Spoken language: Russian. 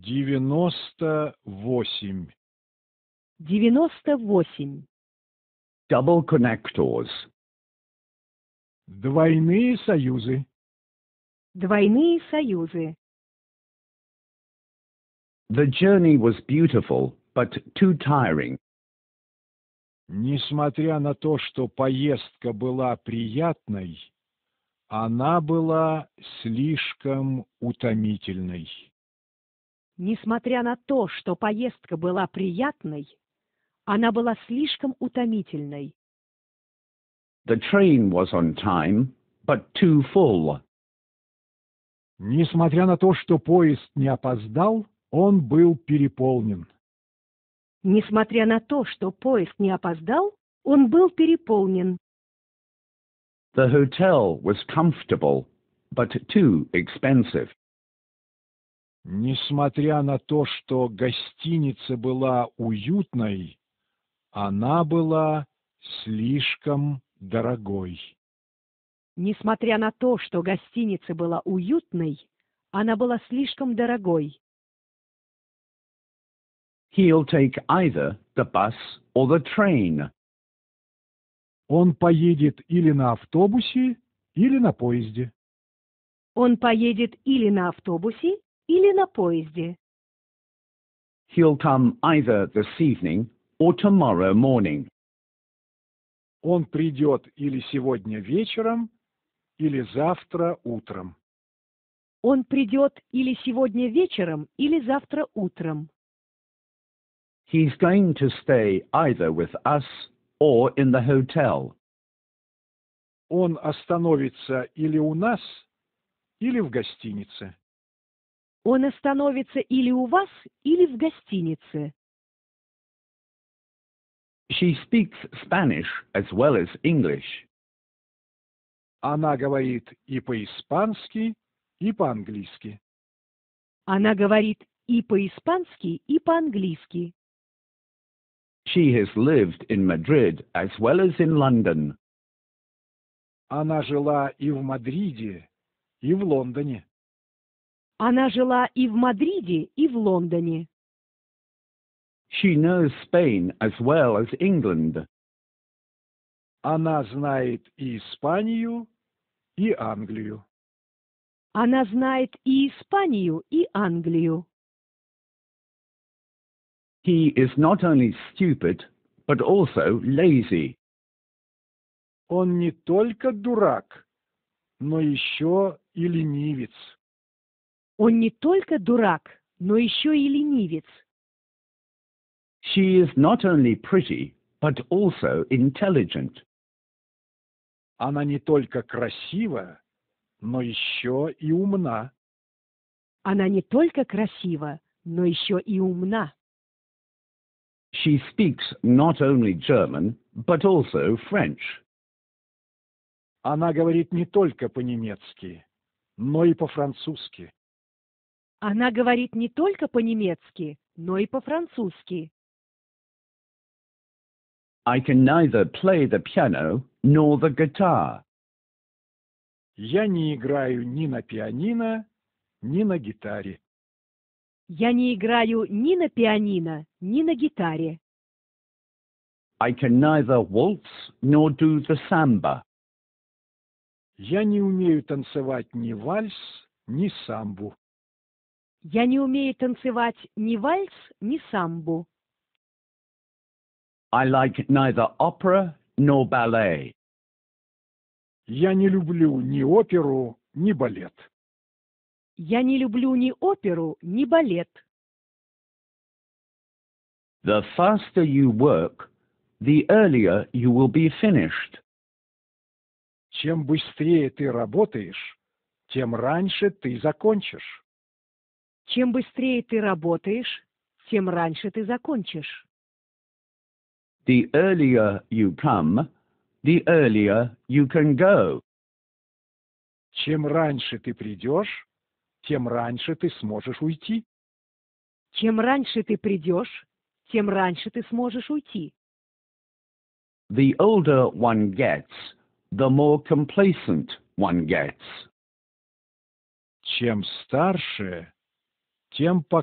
девяносто восемь. Девяносто восемь. Double connectors. Двойные союзы. Двойные союзы. The journey was beautiful, but too tiring. Несмотря на то, что поездка была приятной, она была слишком утомительной. Несмотря на то, что поездка была приятной, она была слишком утомительной. The train was on time, but too full. Несмотря на то, что поезд не опоздал, он был переполнен. Несмотря на то, что поезд не опоздал, он был переполнен. The hotel was comfortable, but too expensive. Несмотря на то, что гостиница была уютной, она была слишком дорогой. Несмотря на то, что гостиница была уютной, она была слишком дорогой. He'll take either the bus or the train. Он поедет или на автобусе, или на поезде. Он поедет или на автобусе, или на поезде. He'll come either this evening or tomorrow morning. Он придет или сегодня вечером, или завтра утром. Он придет или сегодня вечером, или завтра утром. He's going to stay either with us or in the hotel. Он остановится или у нас, или в гостинице. Он остановится или у вас, или в гостинице. She speaks Spanish as well as English. Она говорит и по-испански, и по-английски. Она говорит и по-испански, и по-английски. She has lived in Madrid as well as in London. Она жила и в Мадриде, и в Лондоне. Она жила и в Мадриде, и в Лондоне. She knows Spain as well as England. Она знает и Испанию, и Англию. Она знает и Испанию, и Англию. He is not only stupid, but also lazy. Он не только дурак, но еще и ленивец. Он не только дурак, но еще и ленивец. She is not only pretty, but also intelligent. Она не только красива, но еще и умна. Она не только красива, но еще и умна. She speaks not only German, but also French. Она говорит не только по-немецки, но и по-французски. Она говорит не только по-немецки, но и по-французски. I can neither play the piano nor the guitar. Я не играю ни на пианино, ни на гитаре. Я не играю ни на пианино, ни на гитаре. I can neither waltz nor do the samba. Я не умею танцевать ни вальс, ни самбу. Я не умею танцевать ни вальс, ни самбу. I like neither opera nor ballet. Я не люблю ни оперу, ни балет. Я не люблю ни оперу, ни балет. The faster you work, the earlier you will be finished. Чем быстрее ты работаешь, тем раньше ты закончишь. Чем быстрее ты работаешь, тем раньше ты закончишь. The earlier you come, the earlier you can go. Чем раньше ты придешь, тем раньше ты сможешь уйти. Чем раньше ты придешь, тем раньше ты сможешь уйти. The older one gets, the more complacent one gets. Чем старше, тем пока.